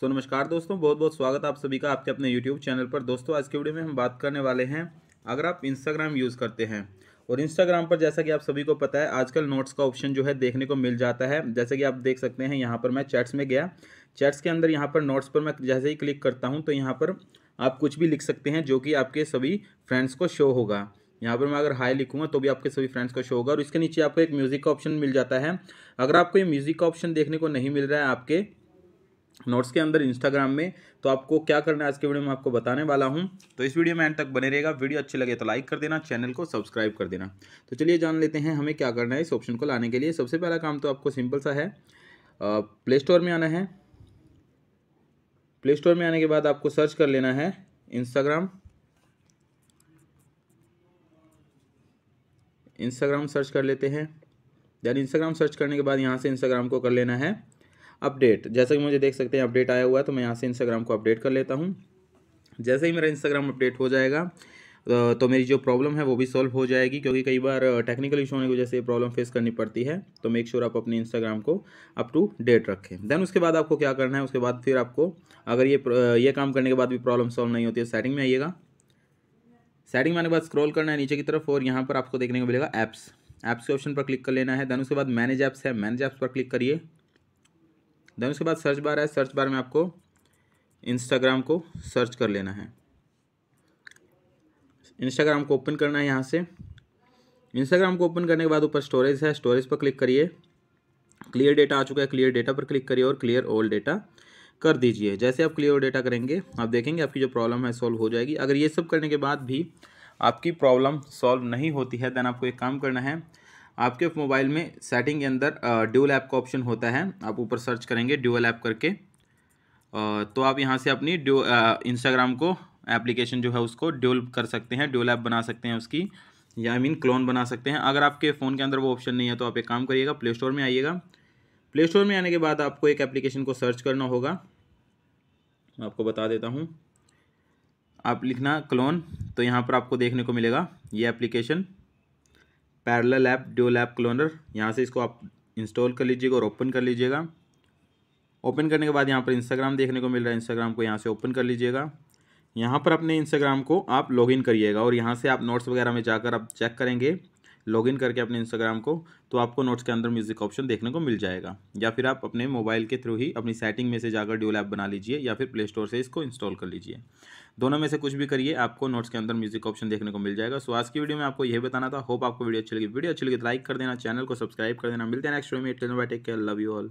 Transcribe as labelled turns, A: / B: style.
A: सो नमस्कार दोस्तों बहुत बहुत स्वागत आप सभी का आपके अपने यूट्यूब चैनल पर दोस्तों आज के वीडियो में हम बात करने वाले हैं अगर आप इंस्टाग्राम यूज़ करते हैं और इंस्टाग्राम पर जैसा कि आप सभी को पता है आजकल नोट्स का ऑप्शन जो है देखने को मिल जाता है जैसे कि आप देख सकते हैं यहाँ पर मैं चैट्स में गया चैट्स के अंदर यहाँ पर नोट्स पर मैं जैसे ही क्लिक करता हूँ तो यहाँ पर आप कुछ भी लिख सकते हैं जो कि आपके सभी फ्रेंड्स को शो होगा यहाँ पर मैं अगर हाई लिखूंगा तो भी आपके सभी फ्रेंड्स का शो होगा और इसके नीचे आपको एक म्यूज़िक का ऑप्शन मिल जाता है अगर आपको ये म्यूज़िक का ऑप्शन देखने को नहीं मिल रहा है आपके नोट्स के अंदर इंस्टाग्राम में तो आपको क्या करना है आज के वीडियो में आपको बताने वाला हूं तो इस वीडियो में एंड तक बने रहेगा वीडियो अच्छी लगे तो लाइक कर देना चैनल को सब्सक्राइब कर देना तो चलिए जान लेते हैं हमें क्या करना है इस ऑप्शन को लाने के लिए सबसे पहला काम तो आपको सिंपल सा है प्ले स्टोर में आना है प्ले स्टोर में आने के बाद आपको सर्च कर लेना है इंस्टाग्राम इंस्टाग्राम सर्च कर लेते हैं देन इंस्टाग्राम सर्च करने के बाद यहाँ से इंस्टाग्राम को कर लेना है अपडेट जैसा कि मुझे देख सकते हैं अपडेट आया हुआ है तो मैं यहाँ से इंस्टाग्राम को अपडेट कर लेता हूँ जैसे ही मेरा इंस्टाग्राम अपडेट हो जाएगा तो मेरी जो प्रॉब्लम है वो भी सॉल्व हो जाएगी क्योंकि कई बार टेक्निकल इशू होने की वजह से प्रॉब्लम फेस करनी पड़ती है तो मेक श्योर sure आप अपने इंस्टाग्राम को अप टू डेट रखें देन उसके बाद आपको क्या करना है उसके बाद फिर आपको अगर ये ये काम करने के बाद भी प्रॉब्लम सॉल्व नहीं होती है सेटिंग में आइएगा सेटिंग में आने के बाद स्क्रॉल करना है नीचे की तरफ और यहाँ पर आपको देखने को मिलेगा ऐप्स ऐप्स के ऑप्शन पर क्लिक कर लेना है देन उसके बाद मैनेज ऐप्स है मैनेज ऐप्स पर क्लिक करिए देन उसके बाद सर्च बार है सर्च बार में आपको इंस्टाग्राम को सर्च कर लेना है इंस्टाग्राम को ओपन करना है यहाँ से इंस्टाग्राम को ओपन करने के बाद ऊपर स्टोरेज है स्टोरेज पर क्लिक करिए क्लियर डेटा आ चुका है क्लियर डेटा पर क्लिक करिए और क्लियर ओल्ड डेटा कर दीजिए जैसे आप क्लियर डेटा करेंगे आप देखेंगे आपकी जो प्रॉब्लम है सॉल्व हो जाएगी अगर ये सब करने के बाद भी आपकी प्रॉब्लम सॉल्व नहीं होती है देन आपको एक काम करना है आपके मोबाइल में सेटिंग के अंदर ड्यूल ऐप का ऑप्शन होता है आप ऊपर सर्च करेंगे ड्यूल ऐप करके तो आप यहाँ से अपनी ड्यू इंस्टाग्राम को एप्लीकेशन जो है उसको ड्यूल कर सकते हैं ड्यूल ऐप बना सकते हैं उसकी या आई मीन क्लोन बना सकते हैं अगर आपके फ़ोन के अंदर वो ऑप्शन नहीं है तो आप एक काम करिएगा प्ले स्टोर में आइएगा प्ले स्टोर में आने के बाद आपको एक एप्लीकेशन को सर्च करना होगा मैं आपको बता देता हूँ आप लिखना क्लोन तो यहाँ पर आपको देखने को मिलेगा ये application parallel app dual app cloner यहाँ से इसको आप इंस्टॉल कर लीजिएगा और ओपन कर लीजिएगा ओपन करने के बाद यहाँ पर इंस्टाग्राम देखने को मिल रहा है इंस्टाग्राम को यहाँ से ओपन कर लीजिएगा यहाँ पर अपने इंस्टाग्राम को आप लॉगिन करिएगा और यहाँ से आप नोट्स वगैरह में जाकर आप चेक करेंगे लॉग इन करके अपने इंस्टाग्राम को तो आपको नोट्स के अंदर म्यूज़िक ऑप्शन देखने को मिल जाएगा या फिर आप अपने मोबाइल के थ्रू ही अपनी सेटिंग में से जाकर ड्यूल ऐप बना लीजिए या फिर प्ले स्टोर से इसको इंस्टॉल कर लीजिए दोनों में से कुछ भी करिए आपको नोट्स के अंदर म्यूज़िक ऑप्शन देखने को मिल जाएगा सो आज की वीडियो में आपको यह बताना था होप आपको वीडियो अच्छी लगी वीडियो अच्छी लगी तो लाइक कर देना चैनल को सब्सक्राइब कर देना मिलते हैं नेक्स्ट वीडियो में then take care love you all